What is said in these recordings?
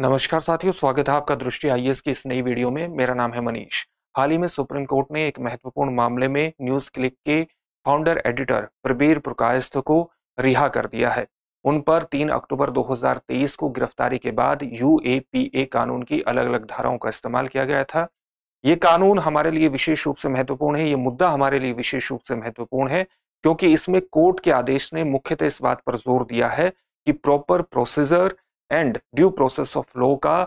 नमस्कार साथियों स्वागत है आपका दृष्टि आईएएस की इस नई वीडियो में मेरा नाम है मनीष हाल ही में सुप्रीम कोर्ट ने एक महत्वपूर्ण मामले में न्यूज क्लिक के फाउंडर एडिटर प्रबीर प्रकाश को रिहा कर दिया है उन पर 3 अक्टूबर 2023 को गिरफ्तारी के बाद यू कानून की अलग अलग धाराओं का इस्तेमाल किया गया था ये कानून हमारे लिए विशेष रूप से महत्वपूर्ण है ये मुद्दा हमारे लिए विशेष रूप से महत्वपूर्ण है क्योंकि इसमें कोर्ट के आदेश ने मुख्यतः इस बात पर जोर दिया है कि proper procedure and due process of law का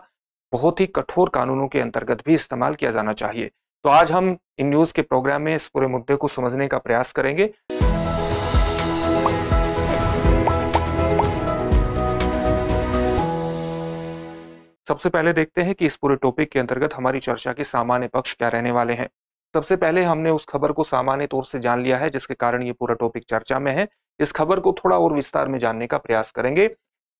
बहुत ही कठोर कानूनों के अंतर्गत भी इस्तेमाल किया जाना चाहिए तो आज हम इन न्यूज के प्रोग्राम में इस पूरे मुद्दे को समझने का प्रयास करेंगे सबसे पहले देखते हैं कि इस पूरे टॉपिक के अंतर्गत हमारी चर्चा के सामान्य पक्ष क्या रहने वाले हैं सबसे पहले हमने उस खबर को सामान्य तौर से जान लिया है जिसके कारण ये पूरा टॉपिक चर्चा में है इस खबर को थोड़ा और विस्तार में जानने का प्रयास करेंगे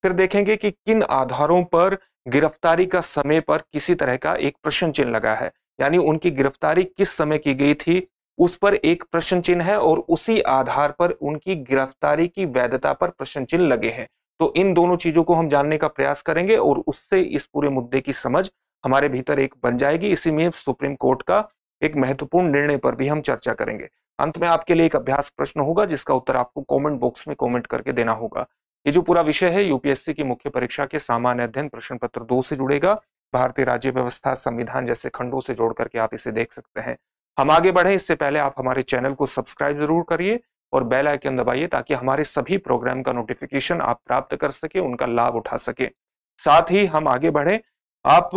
फिर देखेंगे कि किन आधारों पर गिरफ्तारी का समय पर किसी तरह का एक प्रश्न चिन्ह लगा है यानी उनकी गिरफ्तारी किस समय की गई थी उस पर एक प्रश्न चिन्ह है और उसी आधार पर उनकी गिरफ्तारी की वैधता पर प्रश्न चिन्ह लगे हैं तो इन दोनों चीजों को हम जानने का प्रयास करेंगे और उससे इस पूरे मुद्दे की समझ हमारे भीतर एक बन जाएगी इसी में सुप्रीम कोर्ट का एक महत्वपूर्ण निर्णय पर भी हम चर्चा करेंगे अंत में आपके लिए एक अभ्यास प्रश्न होगा जिसका उत्तर आपको कमेंट बॉक्स में कमेंट करके देना होगा ये जो पूरा विषय है यूपीएससी की मुख्य परीक्षा के सामान्य अध्ययन प्रश्न पत्र दो से जुड़ेगा भारतीय राज्य व्यवस्था संविधान जैसे खंडों से जोड़ करके आप इसे देख सकते हैं हम आगे बढ़े इससे पहले आप हमारे चैनल को सब्सक्राइब जरूर करिए और बेल आइकन दबाइए ताकि हमारे सभी प्रोग्राम का नोटिफिकेशन आप प्राप्त कर सके उनका लाभ उठा सके साथ ही हम आगे बढ़े आप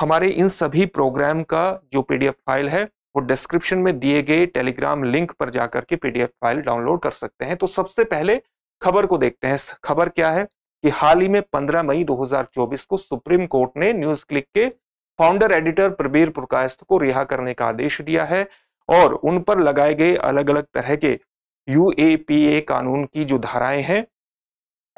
हमारे इन सभी प्रोग्राम का जो पीडीएफ फाइल है वो डिस्क्रिप्शन में दिए गए टेलीग्राम लिंक पर जाकर के पीडीएफ फाइल डाउनलोड कर सकते हैं तो सबसे पहले खबर को देखते हैं खबर क्या है कि हाल ही में 15 मई 2024 को सुप्रीम कोर्ट ने न्यूज क्लिक के फाउंडर एडिटर प्रबीर प्रकाश को रिहा करने का आदेश दिया है और उन पर लगाए गए अलग अलग तरह के यू कानून की जो धाराएं हैं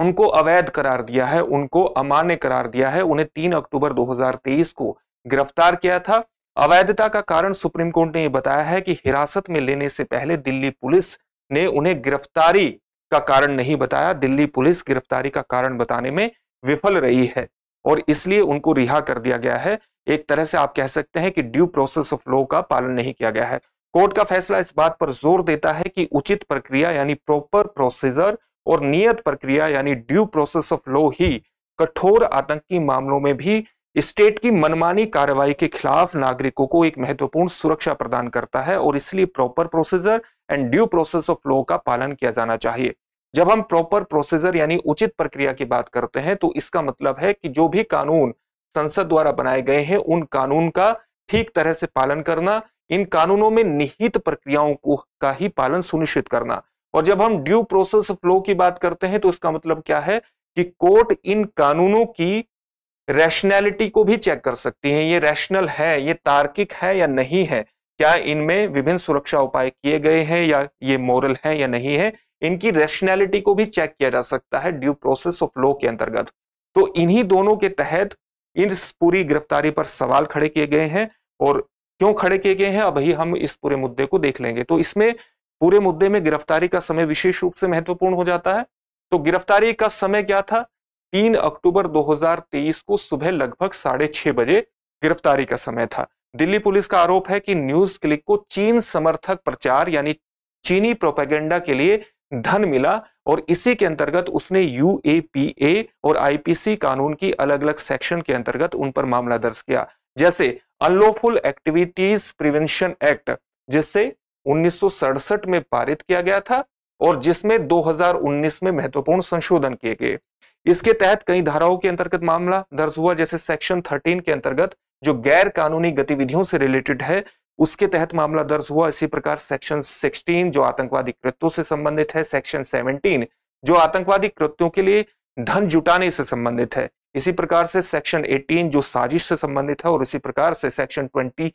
उनको अवैध करार दिया है उनको अमान्य करार दिया है उन्हें 3 अक्टूबर 2023 को गिरफ्तार किया था अवैधता का कारण सुप्रीम कोर्ट ने यह बताया है कि हिरासत में लेने से पहले दिल्ली पुलिस ने उन्हें गिरफ्तारी का कारण नहीं बताया दिल्ली पुलिस गिरफ्तारी का कारण बताने में विफल रही है और इसलिए उनको रिहा कर दिया गया है एक तरह से आप कह सकते हैं कि ड्यू प्रोसेस ऑफ लॉ का पालन नहीं किया गया है कोर्ट का फैसला इस बात पर जोर देता है कि उचित प्रक्रिया यानी प्रॉपर प्रोसीजर और नियत प्रक्रिया यानी ड्यू प्रोसेस ऑफ लॉ ही कठोर आतंकी मामलों में भी स्टेट की मनमानी कार्रवाई के खिलाफ नागरिकों को एक महत्वपूर्ण सुरक्षा प्रदान करता है और इसलिए proper procedure and due process of law का पालन किया जाना चाहिए जब हम प्रॉपर प्रोसीजर यानी उचित प्रक्रिया की बात करते हैं तो इसका मतलब है कि जो भी कानून संसद द्वारा बनाए गए हैं उन कानून का ठीक तरह से पालन करना इन कानूनों में निहित प्रक्रियाओं को का ही पालन सुनिश्चित करना और जब हम ड्यू प्रोसेस ऑफ लॉ की बात करते हैं तो इसका मतलब क्या है कि कोर्ट इन कानूनों की रैशनैलिटी को भी चेक कर सकती है ये रैशनल है ये तार्किक है या नहीं है क्या इनमें विभिन्न सुरक्षा उपाय किए गए हैं या ये मोरल है या नहीं है इनकी रेशनैलिटी को भी चेक किया जा सकता है ड्यू प्रोसेस ऑफ लॉ के अंतर्गत तो इन्हीं दोनों के तहत इन पूरी गिरफ्तारी पर सवाल खड़े किए गए हैं और क्यों खड़े किए गए हैं अब ही हम इस पूरे मुद्दे को देख लेंगे तो इसमें पूरे मुद्दे में गिरफ्तारी का समय विशेष रूप से महत्वपूर्ण हो जाता है तो गिरफ्तारी का समय क्या था तीन अक्टूबर 2023 को सुबह लगभग साढ़े छह बजे गिरफ्तारी का समय था दिल्ली पुलिस का आरोप है कि न्यूज क्लिक को चीन समर्थक प्रचार यानी चीनी प्रोपेगेंडा के लिए धन मिला और इसी के अंतर्गत उसने यूएपीए और आईपीसी कानून की अलग अलग सेक्शन के अंतर्गत उन पर मामला दर्ज किया जैसे अनलॉफुल एक्टिविटीज प्रिवेंशन एक्ट जिससे उन्नीस में पारित किया गया था और जिसमें 2019 में महत्वपूर्ण संशोधन किए गए इसके तहत कई धाराओं के अंतर्गत मामला दर्ज हुआ जैसे सेक्शन 13 के अंतर्गत जो गैर कानूनी गतिविधियों से रिलेटेड है उसके तहत मामला दर्ज हुआ इसी प्रकार सेक्शन 16 जो आतंकवादी कृत्यों से संबंधित है सेक्शन 17 जो आतंकवादी कृत्यों के लिए धन जुटाने से संबंधित है इसी प्रकार से सेक्शन 18 जो साजिश से संबंधित है और इसी प्रकार से सेक्शन 22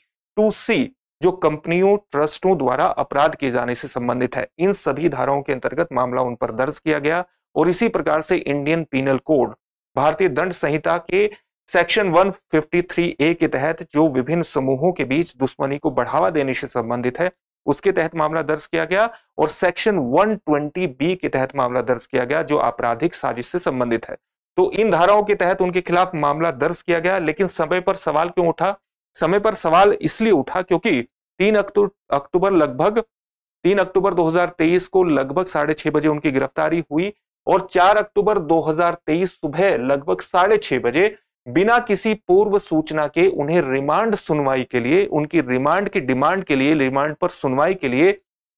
सी जो कंपनियों ट्रस्टों द्वारा अपराध किए जाने से संबंधित है इन सभी धाराओं के अंतर्गत मामला उन पर दर्ज किया गया और इसी प्रकार से इंडियन पीनल कोड भारतीय दंड संहिता के सेक्शन 153 ए के तहत जो विभिन्न समूहों के बीच दुश्मनी को बढ़ावा देने से संबंधित है उसके तहत मामला दर्ज किया गया और सेक्शन 120 बी के तहत मामला दर्ज किया गया जो आपराधिक साजिश से संबंधित है तो इन धाराओं के तहत उनके खिलाफ मामला दर्ज किया गया लेकिन समय पर सवाल क्यों उठा समय पर सवाल इसलिए उठा क्योंकि तीन अक्टूबर लगभग तीन अक्टूबर 2023 को लगभग साढ़े छह बजे उनकी गिरफ्तारी हुई और चार अक्टूबर 2023 सुबह लगभग साढ़े छह बजे बिना किसी पूर्व सूचना के उन्हें रिमांड सुनवाई के लिए उनकी रिमांड की डिमांड के लिए रिमांड पर सुनवाई के लिए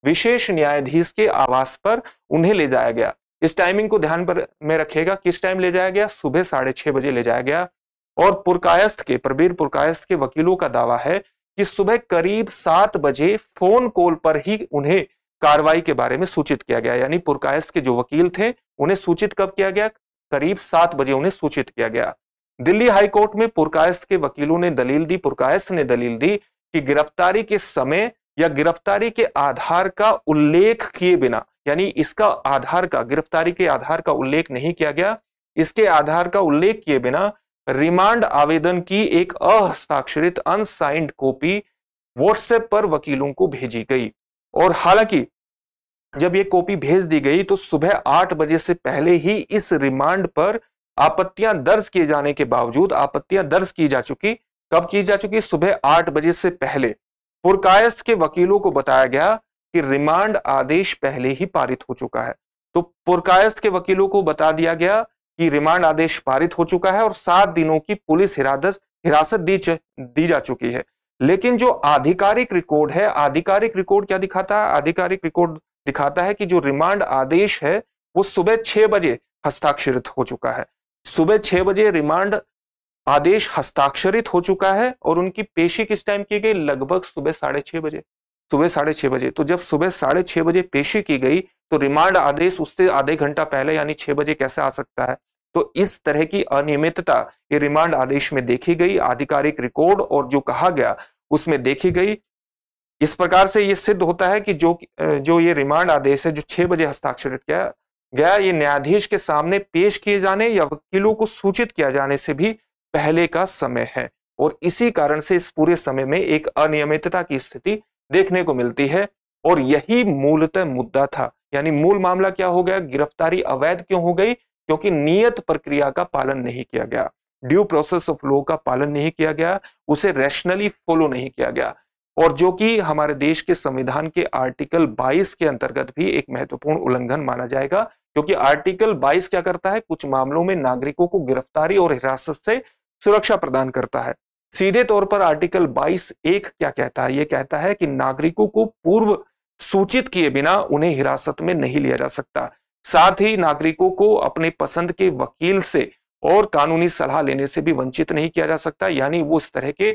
विशेष न्यायाधीश के आवास पर उन्हें ले जाया गया इस टाइमिंग को ध्यान पर में रखिएगा किस टाइम ले जाया गया सुबह साढ़े छह बजे ले जाया गया और पुरकायस्थ के प्रबीर पुरकायस्थ के वकीलों का दावा है कि सुबह करीब सात बजे फोन कॉल पर ही उन्हें कार्रवाई के बारे में सूचित किया गया यानी पुरकायस्थ के जो वकील थे उन्हें सूचित कब किया गया करीब सात बजे उन्हें सूचित किया गया दिल्ली हाईकोर्ट में पुरकायस के वकीलों ने दलील दी पुरकायस ने दलील दी कि गिरफ्तारी के समय या गिरफ्तारी के आधार का उल्लेख किए बिना यानी इसका आधार का गिरफ्तारी के आधार का उल्लेख नहीं किया गया इसके आधार का उल्लेख किए बिना रिमांड आवेदन की एक अहस्ताक्षरित अनसाइंड कॉपी व्हाट्सएप पर वकीलों को भेजी गई और हालांकि जब ये कॉपी भेज दी गई तो सुबह आठ बजे से पहले ही इस रिमांड पर आपत्तियां दर्ज किए जाने के बावजूद आपत्तियां दर्ज की जा चुकी कब की जा चुकी सुबह आठ बजे से पहले पुरकायस के वकीलों को बताया गया कि रिमांड आदेश पहले ही पारित हो चुका है तो पुरकायस के वकीलों को बता दिया गया कि रिमांड आदेश पारित हो चुका है और सात दिनों की पुलिस हिरादत हिरासत दी दी जा चुकी है लेकिन जो आधिकारिक रिकॉर्ड है आधिकारिक रिकॉर्ड क्या दिखाता है आधिकारिक रिकॉर्ड दिखाता है कि जो रिमांड आदेश है वो सुबह छह बजे हस्ताक्षरित हो चुका है सुबह छह बजे रिमांड आदेश हस्ताक्षरित हो चुका है और उनकी पेशी किस टाइम की गई लगभग सुबह साढ़े छह बजे सुबह साढ़े छह बजे तो जब सुबह साढ़े छह बजे पेशी की गई तो रिमांड आदेश उससे आधे घंटा पहले यानी छह बजे कैसे आ सकता है तो इस तरह की अनियमितता ये रिमांड आदेश में देखी गई आधिकारिक रिकॉर्ड और जो कहा गया उसमें देखी गई इस प्रकार से ये सिद्ध होता है कि जो जो ये रिमांड आदेश है जो छह बजे हस्ताक्षरित किया गया ये न्यायाधीश के सामने पेश किए जाने या वकीलों को सूचित किया जाने से भी पहले का समय है और इसी कारण से इस पूरे समय में एक अनियमितता की स्थिति देखने को मिलती है और यही मूलतः मुद्दा था यानी मूल मामला क्या हो गया गिरफ्तारी अवैध क्यों हो गई क्योंकि नियत प्रक्रिया का पालन नहीं किया गया ड्यू प्रोसेस ऑफ लॉ का पालन नहीं किया गया उसे रैशनली फॉलो नहीं किया गया और जो कि हमारे देश के संविधान के आर्टिकल 22 के अंतर्गत भी एक महत्वपूर्ण उल्लंघन माना जाएगा क्योंकि आर्टिकल 22 क्या करता है कुछ मामलों में नागरिकों को गिरफ्तारी और हिरासत से सुरक्षा प्रदान करता है सीधे तौर पर आर्टिकल 22 एक क्या कहता है ये कहता है कि नागरिकों को पूर्व सूचित किए बिना उन्हें हिरासत में नहीं लिया जा सकता साथ ही नागरिकों को अपने पसंद के वकील से और कानूनी सलाह लेने से भी वंचित नहीं किया जा सकता यानी वो इस तरह के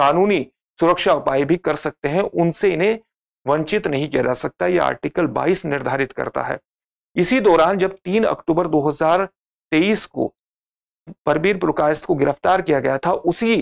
कानूनी सुरक्षा उपाय भी कर सकते हैं उनसे इन्हें वंचित नहीं किया जा सकता यह आर्टिकल 22 निर्धारित करता है इसी दौरान जब 3 अक्टूबर 2023 को परबीर प्रकाश को गिरफ्तार किया गया था उसी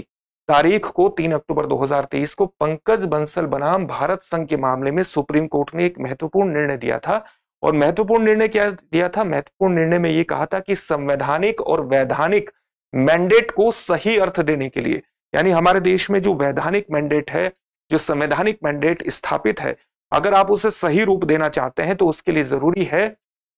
तारीख को 3 अक्टूबर 2023 को पंकज बंसल बनाम भारत संघ के मामले में सुप्रीम कोर्ट ने एक महत्वपूर्ण निर्णय दिया था और महत्वपूर्ण निर्णय क्या दिया था महत्वपूर्ण निर्णय में यह कहा था कि संवैधानिक और वैधानिक मैंडेट को सही अर्थ देने के लिए यानी हमारे देश में जो वैधानिक मैंडेट है जो संवैधानिक मैंडेट स्थापित है अगर आप उसे सही रूप देना चाहते हैं तो उसके लिए जरूरी है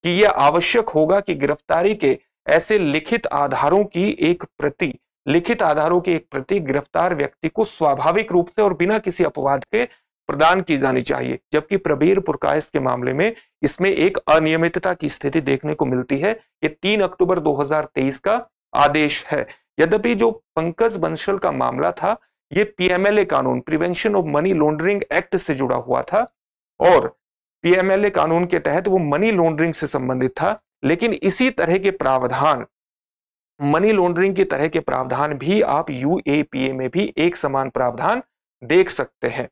कि यह आवश्यक होगा कि गिरफ्तारी के ऐसे लिखित आधारों की एक प्रति लिखित आधारों की एक प्रति गिरफ्तार व्यक्ति को स्वाभाविक रूप से और बिना किसी अपवाद के प्रदान की जानी चाहिए जबकि प्रबीर पुरकायस के मामले में इसमें एक अनियमितता की स्थिति देखने को मिलती है ये तीन अक्टूबर 2023 का आदेश है यद्यपि जो पंकज बंशल का मामला था ये पीएमएलए कानून prevention of money laundering act से जुड़ा हुआ था और पीएमएलए कानून के तहत वो मनी लॉन्ड्रिंग से संबंधित था लेकिन इसी तरह के प्रावधान मनी लॉन्ड्रिंग की तरह के प्रावधान भी आप यूएपीए में भी एक समान प्रावधान देख सकते हैं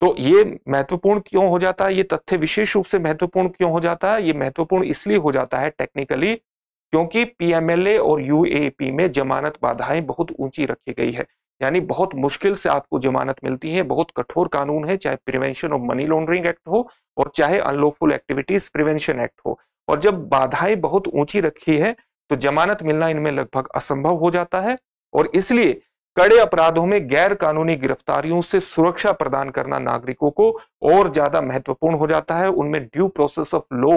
तो ये महत्वपूर्ण क्यों हो जाता है ये तथ्य विशेष रूप से महत्वपूर्ण क्यों हो जाता है ये महत्वपूर्ण इसलिए हो जाता है टेक्निकली क्योंकि पीएमएलए और यूएपी में जमानत बाधाएं बहुत ऊंची रखी गई है यानी बहुत मुश्किल से आपको जमानत मिलती है बहुत कठोर कानून है चाहे prevention of money laundering act हो और चाहे अनलॉफुल एक्टिविटीज प्रिवेंशन एक्ट हो और जब बाधाएं बहुत ऊंची रखी है तो जमानत मिलना इनमें लगभग असंभव हो जाता है और इसलिए कड़े अपराधों में गैर कानूनी गिरफ्तारियों से सुरक्षा प्रदान करना नागरिकों को और ज्यादा महत्वपूर्ण हो जाता है उनमें ड्यू प्रोसेस ऑफ लॉ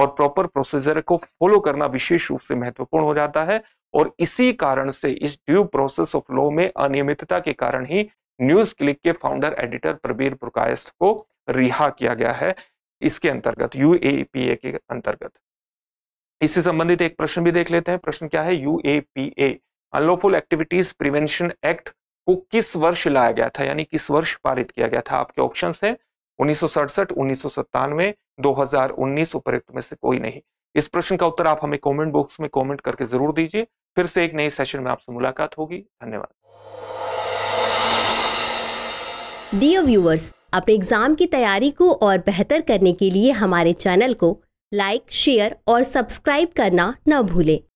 और प्रॉपर प्रोसीजर को फॉलो करना विशेष रूप से महत्वपूर्ण हो जाता है और इसी कारण से इस ड्यू प्रोसेस ऑफ लॉ में अनियमितता के कारण ही न्यूज क्लिक के फाउंडर एडिटर प्रबीर प्रकाश को रिहा किया गया है इसके अंतर्गत यू के अंतर्गत इससे संबंधित एक प्रश्न भी देख लेते हैं प्रश्न क्या है U unlawful activities prevention act को किस वर्ष लाया गया था यानी किस वर्ष पारित किया गया था आपके ऑप्शन है उन्नीस सौ सड़सठ उन्नीस सौ सत्तानवे दो हजार उन्नीस उपयुक्त में से कोई नहीं इस प्रश्न का उत्तर आप हमें कमेंट बॉक्स में कमेंट करके जरूर दीजिए फिर से एक नए सेशन में आपसे मुलाकात होगी धन्यवाद डियर व्यूवर्स अपने एग्जाम की तैयारी को और बेहतर करने के लिए हमारे चैनल को लाइक शेयर और सब्सक्राइब करना न भूलें